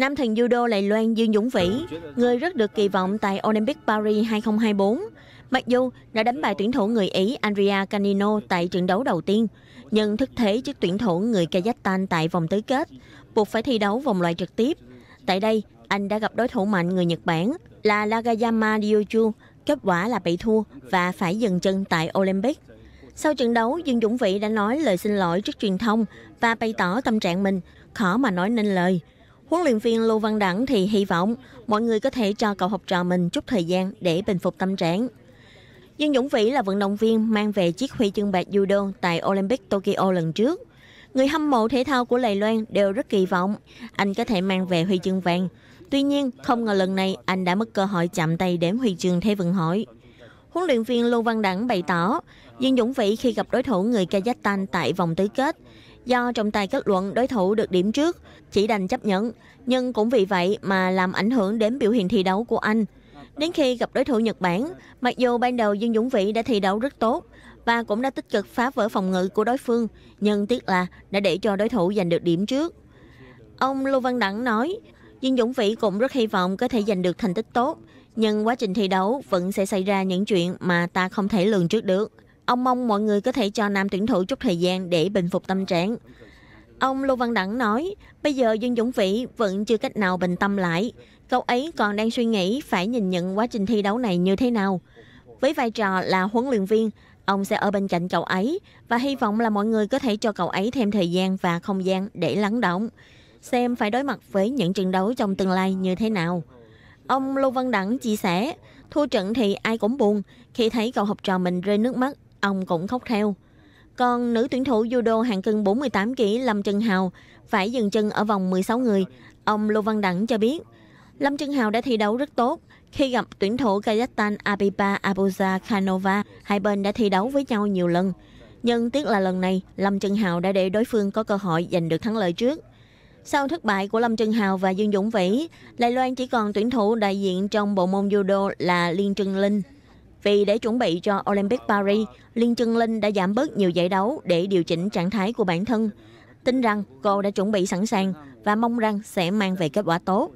Nam thần judo Lài Loan Dương Dũng Vĩ, người rất được kỳ vọng tại Olympic Paris 2024. Mặc dù đã đánh bại tuyển thủ người Ý Andrea Canino tại trận đấu đầu tiên, nhưng thức thế trước tuyển thủ người Kazakhstan tại vòng tứ kết, buộc phải thi đấu vòng loại trực tiếp. Tại đây, anh đã gặp đối thủ mạnh người Nhật Bản là Nagayama Ryoju, kết quả là bị thua và phải dừng chân tại Olympic. Sau trận đấu, Dương Dũng Vĩ đã nói lời xin lỗi trước truyền thông và bày tỏ tâm trạng mình, khó mà nói nên lời. Huấn luyện viên Lưu Văn Đẳng thì hy vọng mọi người có thể cho cậu học trò mình chút thời gian để bình phục tâm trạng. Dương Dũng Vĩ là vận động viên mang về chiếc huy chương bạc judo tại Olympic Tokyo lần trước. Người hâm mộ thể thao của Lầy Loan đều rất kỳ vọng anh có thể mang về huy chương vàng. Tuy nhiên, không ngờ lần này anh đã mất cơ hội chạm tay đến huy chương thế vận hội. Huấn luyện viên Lưu Văn Đẳng bày tỏ, Dương Dũng Vĩ khi gặp đối thủ người Kazakhstan tại vòng tứ kết Do trọng tài kết luận đối thủ được điểm trước, chỉ đành chấp nhận, nhưng cũng vì vậy mà làm ảnh hưởng đến biểu hiện thi đấu của anh. Đến khi gặp đối thủ Nhật Bản, mặc dù ban đầu Dương Dũng Vĩ đã thi đấu rất tốt và cũng đã tích cực phá vỡ phòng ngự của đối phương, nhưng tiếc là đã để cho đối thủ giành được điểm trước. Ông Lưu Văn Đẳng nói, Dương Dũng Vĩ cũng rất hy vọng có thể giành được thành tích tốt, nhưng quá trình thi đấu vẫn sẽ xảy ra những chuyện mà ta không thể lường trước được. Ông mong mọi người có thể cho nam tuyển thủ chút thời gian để bình phục tâm trạng. Ông Lô Văn Đẳng nói, bây giờ Dương Dũng Vĩ vẫn chưa cách nào bình tâm lại. Cậu ấy còn đang suy nghĩ phải nhìn nhận quá trình thi đấu này như thế nào. Với vai trò là huấn luyện viên, ông sẽ ở bên cạnh cậu ấy và hy vọng là mọi người có thể cho cậu ấy thêm thời gian và không gian để lắng động, xem phải đối mặt với những trận đấu trong tương lai như thế nào. Ông Lô Văn Đẳng chia sẻ, thua trận thì ai cũng buồn khi thấy cậu học trò mình rơi nước mắt ông cũng khóc theo. Còn nữ tuyển thủ judo hạng cân 48kg Lâm Trân Hào phải dừng chân ở vòng 16 người. Ông Lô Văn Đẳng cho biết, Lâm Trân Hào đã thi đấu rất tốt. Khi gặp tuyển thủ Kazakhstan Abiba Abuza Khanova, hai bên đã thi đấu với nhau nhiều lần. Nhưng tiếc là lần này, Lâm Trân Hào đã để đối phương có cơ hội giành được thắng lợi trước. Sau thất bại của Lâm Trân Hào và Dương Dũng Vĩ, Lai Loan chỉ còn tuyển thủ đại diện trong bộ môn judo là Liên Trân Linh. Vì để chuẩn bị cho Olympic Paris, Liên Trân Linh đã giảm bớt nhiều giải đấu để điều chỉnh trạng thái của bản thân. Tin rằng cô đã chuẩn bị sẵn sàng và mong rằng sẽ mang về kết quả tốt.